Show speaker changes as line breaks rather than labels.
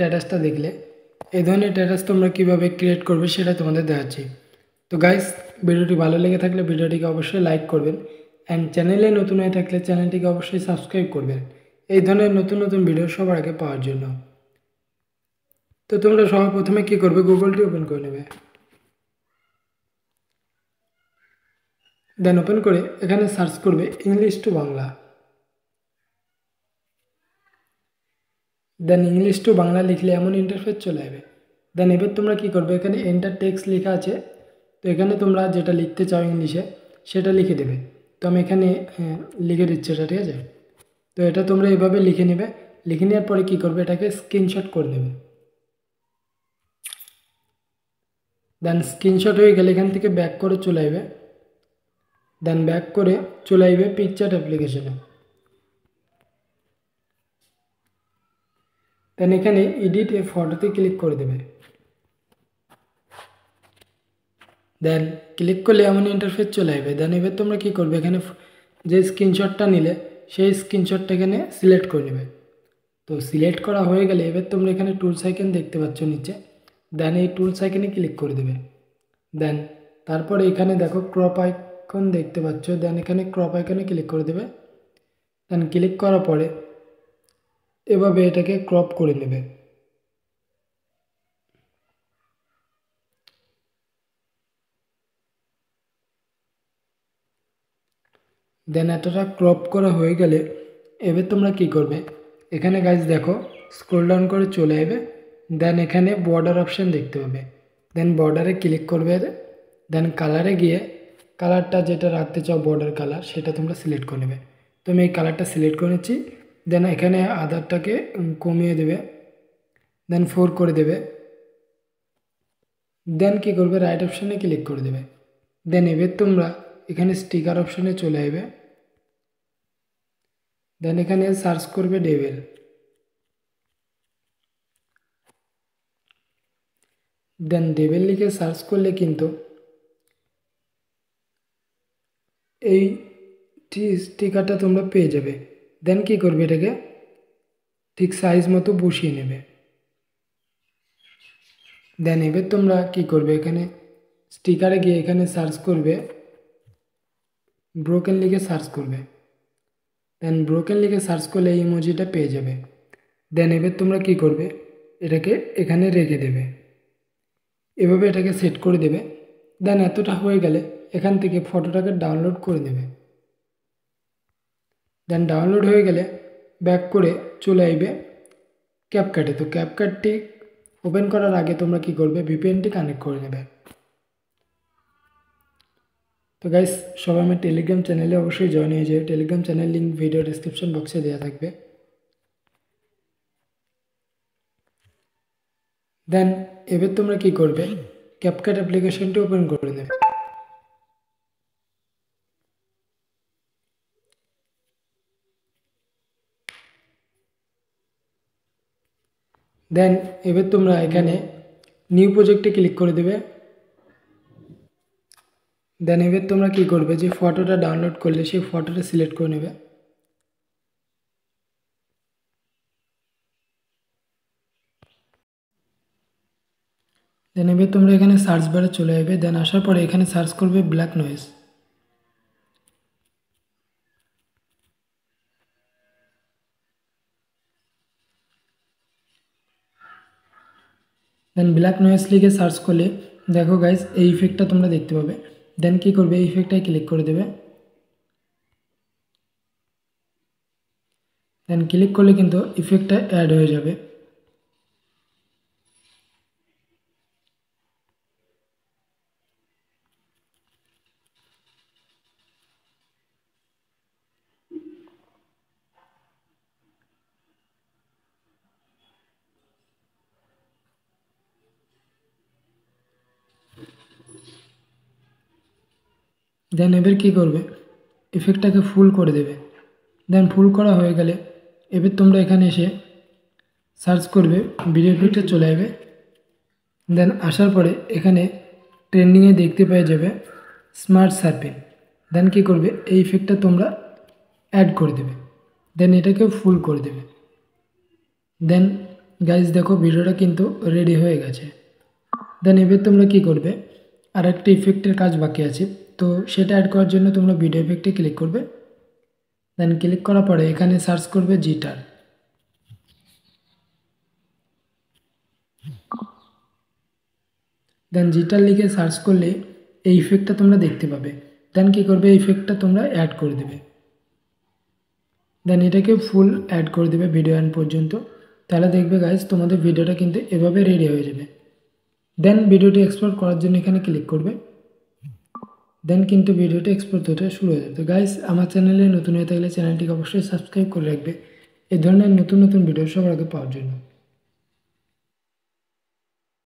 স্ট্যাটাসটা দেখলে এই ধরনের স্ট্যাটাস তোমরা কীভাবে ক্রিয়েট করবে সেটা তোমাদের দেখাচ্ছি তো গাইস ভিডিওটি ভালো লেগে থাকলে ভিডিওটিকে অবশ্যই লাইক করবেন অ্যান্ড চ্যানেলে নতুন হয়ে থাকলে চ্যানেলটিকে অবশ্যই সাবস্ক্রাইব করবেন এই ধরনের নতুন নতুন ভিডিও সবার আগে পাওয়ার জন্য তো তোমরা সবার প্রথমে কী করবে গুগলটি ওপেন করে নেবে দেন ওপেন করে এখানে সার্চ করবে English to Bangla then English to Bangla লিখলে এমন ইন্টারফেস চলে আসবে দেন এবার তোমরা কি করবে এখানে এন্টার টেক্সট লেখা আছে তো এখানে তোমরা যেটা লিখতে চাও ইংলিশে সেটা লিখে দেবে তো আমি এখানে লিখে দিচ্ছি এটা ঠিক আছে তো এটা তোমরা এভাবে লিখে নেবে লিখে নেওয়ার পরে কি করবে এটাকে স্ক্রিনশট করে নেবে দেন স্ক্রিনশট হয়ে গেলে এখান থেকে ব্যাক করে চলে আসবে দেন ব্যাক করে চলে আসবে পিকচার অ্যাপ্লিকেশনে দেন এখানে এডিট এ ফটোতে ক্লিক করে দেবে দেন ক্লিক করলে এমন ইন্টারফেস চলে আসবে দেন এবার তোমরা কী করবে এখানে যে স্ক্রিনশটটা নিলে সেই স্ক্রিনশটটা এখানে সিলেক্ট করে নেবে তো সিলেক্ট করা হয়ে গেলে এবার তোমরা এখানে টুল সাইকেল দেখতে পাচ্ছ নিচে দেন এই টুল সাইকেনে ক্লিক করে দেবে দেন তারপরে এখানে দেখো ক্রপ আইকন দেখতে পাচ্ছ দেন এখানে ক্রপ আইকনে ক্লিক করে দেবে দেন ক্লিক করার পরে এভাবে এটাকে ক্রপ করে নেবে দেন এতটা ক্রপ করা হয়ে গেলে এবার তোমরা কি করবে এখানে গাছ দেখো স্ক্রোল ডাউন করে চলে যাবে দেন এখানে বর্ডার অপশান দেখতে পাবে দেন বর্ডারে ক্লিক করবে দেন কালারে গিয়ে কালারটা যেটা রাখতে চাও বর্ডার কালার সেটা তোমরা সিলেক্ট করে নেবে তো আমি এই কালারটা সিলেক্ট করে নিচ্ছি দেন এখানে আধারটাকে কমিয়ে দেবে দেন ফোর করে দেবে দেন কি করবে রাইট অপশানে ক্লিক করে দেবে দেন এবার তোমরা এখানে স্টিকার অপশানে চলে আসবে দেন এখানে সার্চ করবে ডেভেল দেন ডেভেল লিখে সার্চ করলে কিন্তু এই স্টিকারটা তোমরা পেয়ে যাবে দেন কি করবে এটাকে ঠিক সাইজ মতো বসিয়ে নেবে দেন এবার তোমরা কি করবে এখানে স্টিকারে গিয়ে এখানে সার্চ করবে ব্রোকেন লিখে সার্চ করবে দেন ব্রোকেন লিখে সার্চ করলে এই ইমোজিটা পেয়ে যাবে দেন এবার তোমরা কি করবে এটাকে এখানে রেখে দেবে এভাবে এটাকে সেট করে দেবে দেন এতটা হয়ে গেলে এখান থেকে ফটোটাকে ডাউনলোড করে দেবে দেন ডাউনলোড হয়ে গেলে ব্যাক করে চলে আসবে ক্যাপকাটে তো ক্যাপকাটটি ওপেন করার আগে তোমরা কি করবে ভিপিএনটি কানেক্ট করে নেবে তো গাইস সবাই আমার টেলিগ্রাম চ্যানেলে অবশ্যই জয়েন হয়ে যাবে Telegram channel link video description বক্সে দেওয়া থাকবে দেন এবার তোমরা কি করবে ক্যাপকাট অ্যাপ্লিকেশনটি ওপেন করে নেবে দেন এবার তোমরা এখানে নিউ প্রজেক্টে ক্লিক করে দেবে দেন এবার তোমরা কি করবে যে ফটোটা ডাউনলোড করলে সেই ফটোটা সিলেক্ট করে নেবে দেন এবার তোমরা এখানে সার্চ বারে চলে যাবে দেন আসার পরে এখানে সার্চ করবে black noise then black noise লিখে সার্চ করলে দেখো গাইজ এই ইফেক্টটা তোমরা দেখতে পাবে দেন কি করবে এই ইফেক্টটাই ক্লিক করে দেবে দেন ক্লিক করলে কিন্তু ইফেক্টটা অ্যাড হয়ে যাবে দেন এবার কী করবে ইফেক্টটাকে ফুল করে দেবে দেন ফুল করা হয়ে গেলে এবার তোমরা এখানে এসে সার্চ করবে ভিডিও ইফেক্টে চলে আসবে দেন আসার পরে এখানে ট্রেন্ডিংয়ে দেখতে পেয়ে যাবে স্মার্ট সার্ফিং দেন কী করবে এই ইফেক্টটা তোমরা অ্যাড করে দেবে দেন এটাকে ফুল করে দেবে দেন গাইজ দেখো ভিডিওটা কিন্তু রেডি হয়ে গেছে দেন এবার তোমরা কি করবে আর একটা ইফেক্টের কাজ বাকি আছে তো সেটা অ্যাড করার জন্য তোমরা ভিডিও এফেক্টে ক্লিক করবে দেন ক্লিক করার পরে এখানে সার্চ করবে জিটার দেন জিটার লিখে সার্চ করলে এই ইফেক্টটা তোমরা দেখতে পাবে দেন কী করবে এই ইফেক্টটা তোমরা অ্যাড করে দেবে দেন এটাকে ফুল অ্যাড করে দেবে ভিডিও এন্ড পর্যন্ত তাহলে দেখবে গাইজ তোমাদের ভিডিওটা কিন্তু এভাবে রেডি হয়ে যাবে দেন ভিডিওটি এক্সপ্লোর করার জন্য এখানে ক্লিক করবে দেন কিন্তু ভিডিওটা এক্সপোর্ট হতে শুরু হয়ে যাবে তো গাইস আমার চ্যানেলে নতুন হয়ে থাকলে চ্যানেলটিকে অবশ্যই সাবস্ক্রাইব করে রাখবে এ ধরনের নতুন নতুন ভিডিও সবার আগে পাওয়ার জন্য